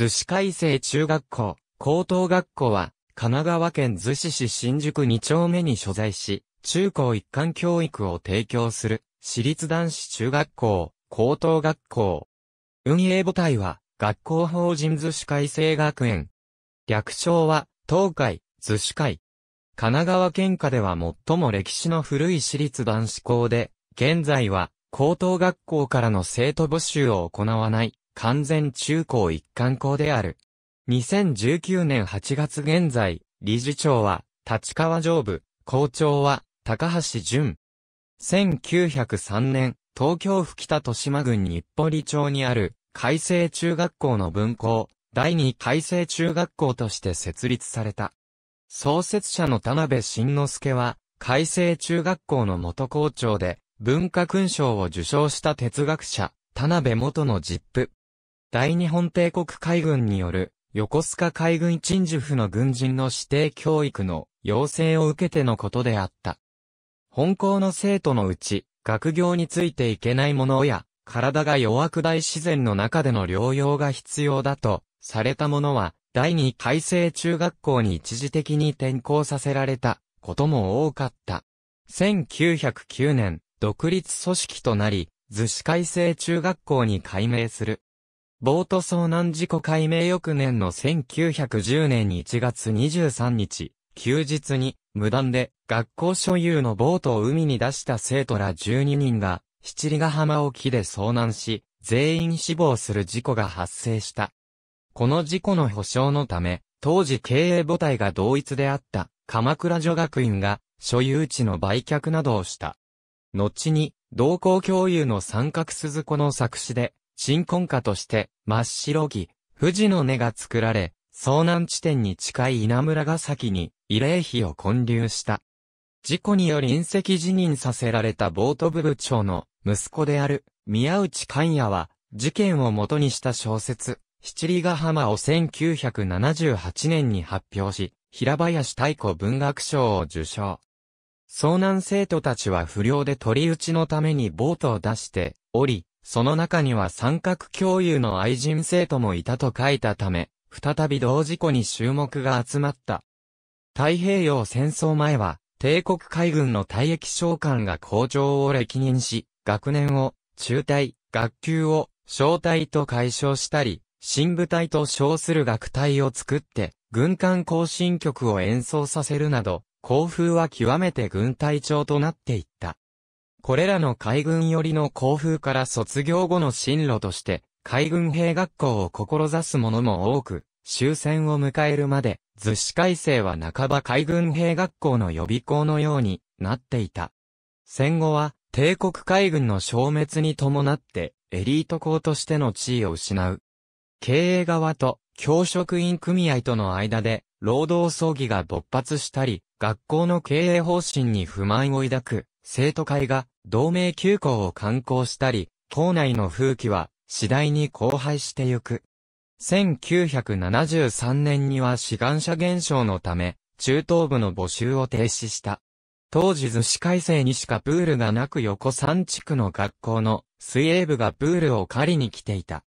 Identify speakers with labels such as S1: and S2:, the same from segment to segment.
S1: 逗子海星中学校、高等学校は、神奈川県逗子市新宿2丁目に所在し、中高一貫教育を提供する、私立男子中学校、高等学校。運営母体は、学校法人逗子海星学園。略称は、東海、逗子会。神奈川県下では最も歴史の古い私立男子校で、現在は、高等学校からの生徒募集を行わない、完全中高一貫校である。2019年8月現在、理事長は、立川上部、校長は、高橋淳。1903年、東京府北豊島郡日暮里町にある、海星中学校の分校、第二海星中学校として設立された。創設者の田辺慎之助は、海星中学校の元校長で、文化勲章を受章した哲学者、田辺元の実父。大日本帝国海軍による横須賀海軍鎮守府の軍人の指定教育の要請を受けてのことであった。本校の生徒のうち、学業についていけない者や、体が弱く大自然の中での療養が必要だと、された者は、第二改正中学校に一時的に転校させられたことも多かった。1909年、独立組織となり、逗子改正中学校に改名する。ボート遭難事故解明翌年の1910年1月23日、休日に無断で学校所有のボートを海に出した生徒ら12人が七里ヶ浜沖で遭難し、全員死亡する事故が発生した。この事故の保障のため、当時経営母体が同一であった鎌倉女学院が所有地の売却などをした。後に、同校共有の三角鈴子の作詞で、新婚家として、真っ白木、富士の根が作られ、遭難地点に近い稲村ヶ崎に、慰霊碑を建立した。事故により隕石辞任させられたボート部部長の息子である宮内寛也は事件を元にした小説七里ヶ浜を1978年に発表し平林太鼓文学賞を受賞。遭難生徒たちは不良で取り打ちのためにボートを出しておりその中には三角共有の愛人生徒もいたと書いたため、再び同時故に注目が集まった。太平洋戦争前は、帝国海軍の退役将官が校長を歴任し、学年を、中隊、学級を、小隊と解消したり、新部隊と称する学隊を作って、軍艦行進曲を演奏させるなど、校風は極めて軍隊長となっていった。これらの海軍寄りの校風から卒業後の進路として、海軍兵学校を志す者も多く、終戦を迎えるまで、図志改正は半ば海軍兵学校の予備校のようになっていた。戦後は、帝国海軍の消滅に伴って、エリート校としての地位を失う。経営側と教職員組合との間で、労働争議が勃発したり、学校の経営方針に不満を抱く生徒会が同盟休校を刊行したり、校内の風紀は次第に荒廃してゆく。1973年には志願者減少のため、中等部の募集を停止した。当時図書改正にしかプールがなく横山地区の学校の水泳部がプールを借りに来ていた。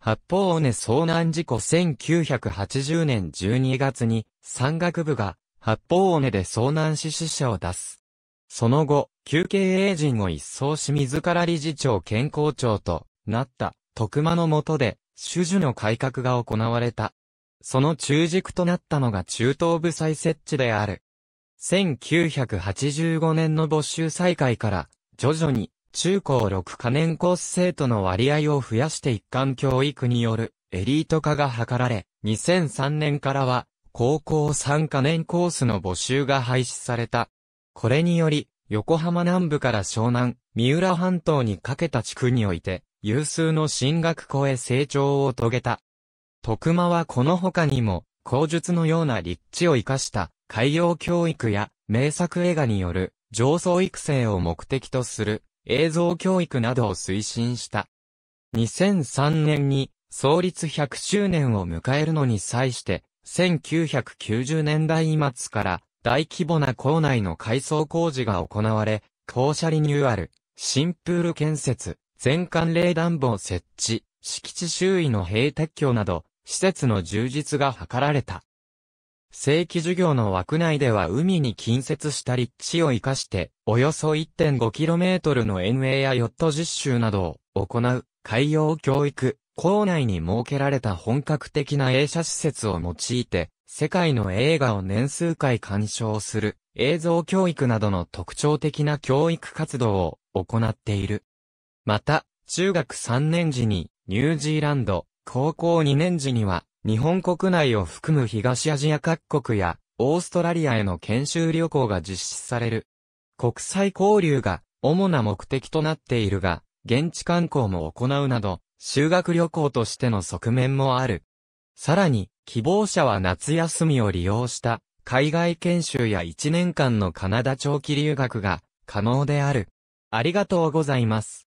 S1: 八方尾根遭難事故1980年12月に山岳部が八方尾根で遭難死死者を出す。その後、休憩営人を一掃し自ら理事長健康長となった徳間の下で、種々の改革が行われた。その中軸となったのが中東部再設置である。1985年の募集再開から、徐々に中高6カ年コース生徒の割合を増やして一貫教育によるエリート化が図られ、2003年からは高校3カ年コースの募集が廃止された。これにより、横浜南部から湘南、三浦半島にかけた地区において、有数の進学校へ成長を遂げた。徳間はこの他にも、口述のような立地を生かした海洋教育や名作映画による上層育成を目的とする映像教育などを推進した。2003年に創立100周年を迎えるのに際して1990年代末から大規模な校内の改装工事が行われ、校舎リニューアル、新プール建設、全館冷暖房設置、敷地周囲の平撤去など、施設の充実が図られた。正規授業の枠内では海に近接した立地を活かして、およそ 1.5km の遠泳やヨット実習などを行う海洋教育、校内に設けられた本格的な映写施設を用いて、世界の映画を年数回鑑賞する映像教育などの特徴的な教育活動を行っている。また、中学3年時にニュージーランド、高校2年時には日本国内を含む東アジア各国やオーストラリアへの研修旅行が実施される。国際交流が主な目的となっているが、現地観光も行うなど、修学旅行としての側面もある。さらに、希望者は夏休みを利用した海外研修や1年間のカナダ長期留学が可能である。ありがとうございます。